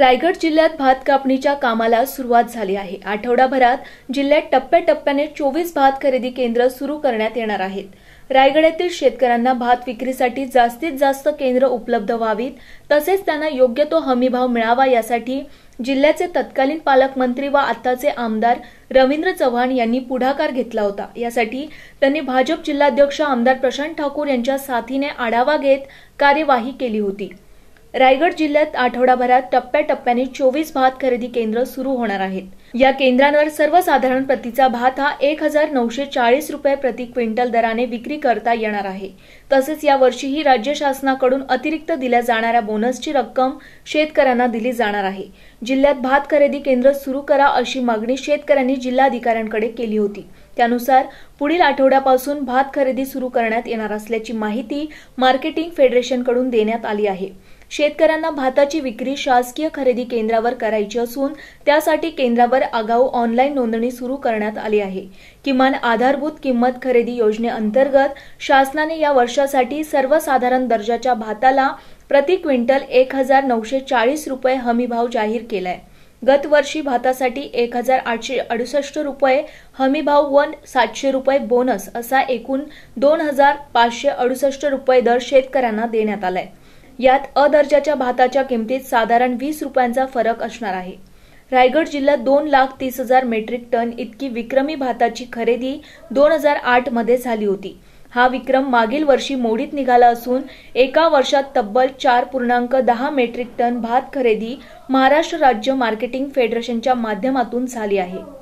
रायगड जिल्ह्यात भात कापणीच्या कामाला सुरुवात झाली आहे आठवडाभरात जिल्ह्यात टप्प्याटप्प्याने चोवीस भात खरेदी केंद्र सुरू करण्यात येणार आहेत रायगड येथील शेतकऱ्यांना भात विक्रीसाठी जास्तीत जास्त केंद्र उपलब्ध व्हावीत तसेच त्यांना योग्य तो हमीभाव मिळावा यासाठी जिल्ह्याचे तत्कालीन पालकमंत्री व आताचे आमदार रवींद्र चव्हाण यांनी पुढाकार घेतला होता यासाठी त्यांनी भाजप जिल्हाध्यक्ष आमदार प्रशांत ठाकूर यांच्या साथीने आढावा घेत कार्यवाही केली होती रायगड जिल्ह्यात आठवडाभरात टप्प्याटप्प्याने चोवीस भात खरेदी केंद्र सुरू होणार आहेत या केंद्रांवर सर्वसाधारण प्रतीचा भात हा एक हजार नऊशे चाळीस रुपये प्रति क्विंटल दराने विक्री करता येणार आहे तसेच यावर्षीही राज्य शासनाकडून अतिरिक्त दिल्या जाणाऱ्या बोनसची रक्कम शेतकऱ्यांना दिली जाणार आहे जिल्ह्यात भात खरेदी केंद्र सुरू करा अशी मागणी शेतकऱ्यांनी जिल्हाधिकाऱ्यांकडे केली होती त्यानुसार पुढील आठवड्यापासून भात खरेदी सुरू करण्यात येणार असल्याची माहिती मार्केटिंग फेडरेशनकडून देण्यात आली आहे शेतकऱ्यांना भाताची विक्री शासकीय खरेदी केंद्रावर करायची असून त्यासाठी केंद्रावर आगाऊ ऑनलाईन नोंदणी सुरू करण्यात आली आहे किमान आधारभूत किंमत खरेदी योजनेअंतर्गत शासनाने या वर्षासाठी सर्वसाधारण दर्जाच्या भाताला प्रति क्विंटल एक हजार नऊशे चाळीस रुपये हमीभाव जाहीर केलाय गतवर्षी भातासाठी एक हजार आठशे अडुसष्ट रुपये हमीभाव व सातशे रुपये बोनस असा एकूण दोन हजार पाचशे अडुसष्ट रुपये दर शेतकऱ्यांना देण्यात आलाय यात अ दर्जाच्या भाताच्या किमतीत साधारण वीस रुपयांचा फरक असणार आहे रायगड जिल्ह्यात दोन लाख तीस हजार मेट्रिक टन इतकी विक्रमी भाताची खरेदी दोन हजार आठ मध्ये झाली होती हा विक्रम मागील वर्षी मोडीत निघाला असून एका वर्षात तब्बल चार पूर्णांक दहा मेट्रिक टन भात खरेदी महाराष्ट्र राज्य मार्केटिंग फेडरेशनच्या माध्यमातून झाली आहे